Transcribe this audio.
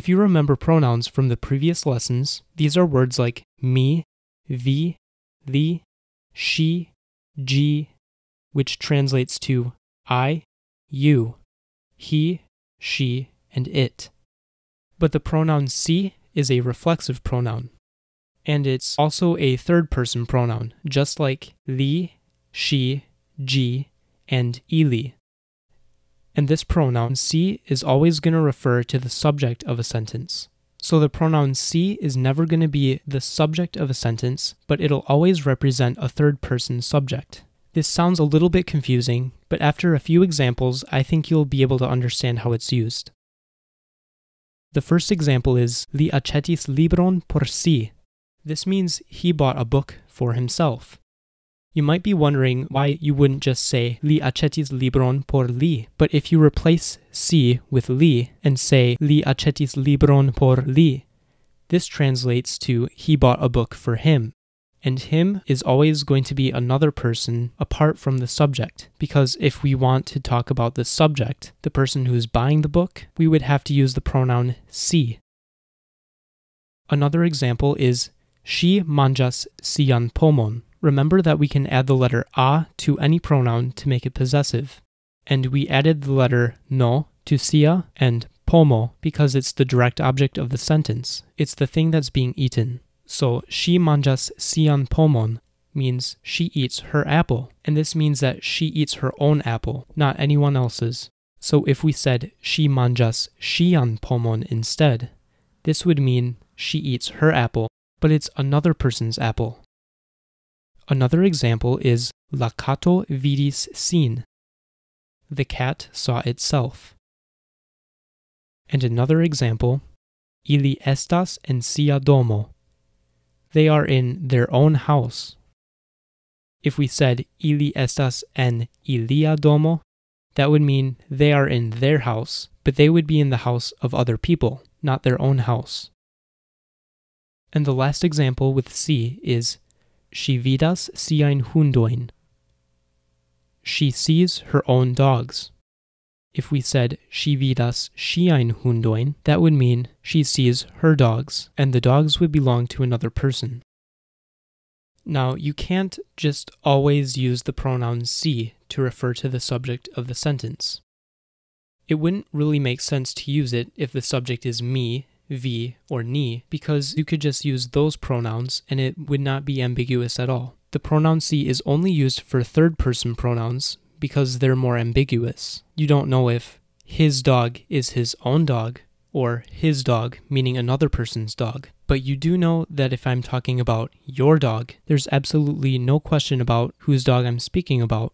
If you remember pronouns from the previous lessons, these are words like me, the, the, she, g, which translates to I, you, he, she, and it. But the pronoun si is a reflexive pronoun, and it's also a third person pronoun, just like the, she, g, and Eli and this pronoun C is always going to refer to the subject of a sentence. So the pronoun C is never going to be the subject of a sentence, but it'll always represent a third person subject. This sounds a little bit confusing, but after a few examples, I think you'll be able to understand how it's used. The first example is Li acetis libron por si. This means he bought a book for himself. You might be wondering why you wouldn't just say li acetis libron por li, but if you replace si with li and say li acetis libron por li, this translates to he bought a book for him. And him is always going to be another person apart from the subject, because if we want to talk about the subject, the person who's buying the book, we would have to use the pronoun si. Another example is she manjas sian pomon Remember that we can add the letter a to any pronoun to make it possessive. And we added the letter no to sia and pomo because it's the direct object of the sentence. It's the thing that's being eaten. So she manjas sian pomon means she eats her apple. And this means that she eats her own apple, not anyone else's. So if we said she manjas shian pomon instead, this would mean she eats her apple, but it's another person's apple. Another example is La cato vidis sin. The cat saw itself. And another example, Ili estas en sia domo. They are in their own house. If we said ili estas en ilia domo, that would mean they are in their house, but they would be in the house of other people, not their own house. And the last example with C is she vidas siajn hundoin. She sees her own dogs. If we said she vidas ŝiajn hundoin, that would mean she sees her dogs, and the dogs would belong to another person. Now, you can't just always use the pronoun si to refer to the subject of the sentence. It wouldn't really make sense to use it if the subject is me V or ni, because you could just use those pronouns and it would not be ambiguous at all. The pronoun si is only used for third person pronouns because they're more ambiguous. You don't know if his dog is his own dog or his dog, meaning another person's dog. But you do know that if I'm talking about your dog, there's absolutely no question about whose dog I'm speaking about.